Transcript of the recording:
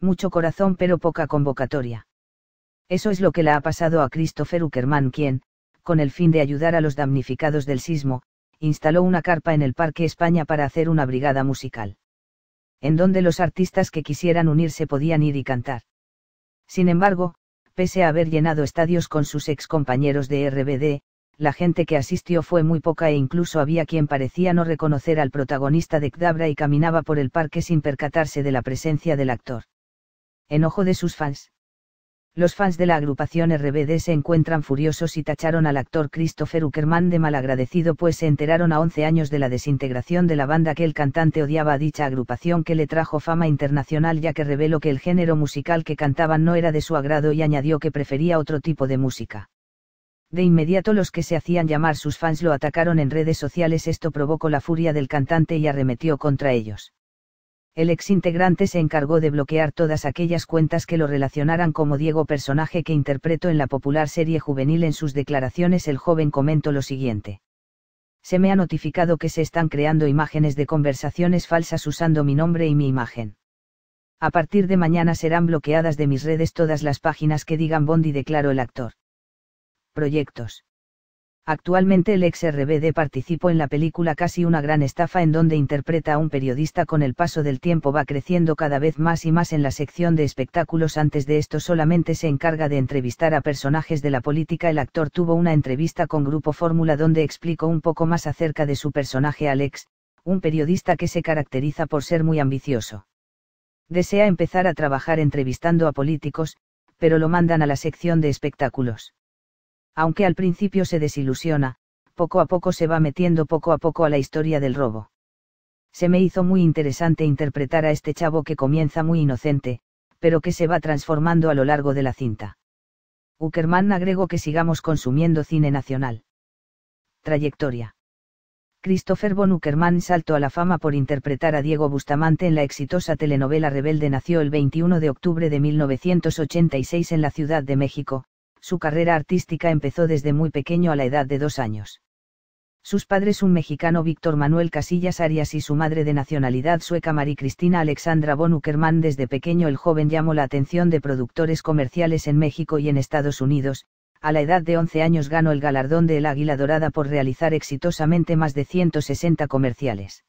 mucho corazón pero poca convocatoria. Eso es lo que le ha pasado a Christopher Uckerman quien, con el fin de ayudar a los damnificados del sismo, instaló una carpa en el Parque España para hacer una brigada musical. En donde los artistas que quisieran unirse podían ir y cantar. Sin embargo, pese a haber llenado estadios con sus ex compañeros de RBD, la gente que asistió fue muy poca e incluso había quien parecía no reconocer al protagonista de Gdabra y caminaba por el parque sin percatarse de la presencia del actor. Enojo de sus fans. Los fans de la agrupación RBD se encuentran furiosos y tacharon al actor Christopher Uckerman de malagradecido pues se enteraron a 11 años de la desintegración de la banda que el cantante odiaba a dicha agrupación que le trajo fama internacional ya que reveló que el género musical que cantaban no era de su agrado y añadió que prefería otro tipo de música. De inmediato los que se hacían llamar sus fans lo atacaron en redes sociales, esto provocó la furia del cantante y arremetió contra ellos el ex integrante se encargó de bloquear todas aquellas cuentas que lo relacionaran como Diego personaje que interpretó en la popular serie juvenil. En sus declaraciones el joven comentó lo siguiente. Se me ha notificado que se están creando imágenes de conversaciones falsas usando mi nombre y mi imagen. A partir de mañana serán bloqueadas de mis redes todas las páginas que digan Bondi, declaró el actor. Proyectos. Actualmente el ex RBD participó en la película Casi una gran estafa en donde interpreta a un periodista con el paso del tiempo va creciendo cada vez más y más en la sección de espectáculos antes de esto solamente se encarga de entrevistar a personajes de la política el actor tuvo una entrevista con Grupo Fórmula donde explicó un poco más acerca de su personaje Alex, un periodista que se caracteriza por ser muy ambicioso. Desea empezar a trabajar entrevistando a políticos, pero lo mandan a la sección de espectáculos aunque al principio se desilusiona, poco a poco se va metiendo poco a poco a la historia del robo. Se me hizo muy interesante interpretar a este chavo que comienza muy inocente, pero que se va transformando a lo largo de la cinta. Uckerman agregó que sigamos consumiendo cine nacional. Trayectoria. Christopher von Uckermann saltó a la fama por interpretar a Diego Bustamante en la exitosa telenovela Rebelde. Nació el 21 de octubre de 1986 en la Ciudad de México, su carrera artística empezó desde muy pequeño a la edad de dos años. Sus padres un mexicano Víctor Manuel Casillas Arias y su madre de nacionalidad sueca Mari Cristina Alexandra von Uckermann desde pequeño el joven llamó la atención de productores comerciales en México y en Estados Unidos, a la edad de 11 años ganó el galardón de El Águila Dorada por realizar exitosamente más de 160 comerciales.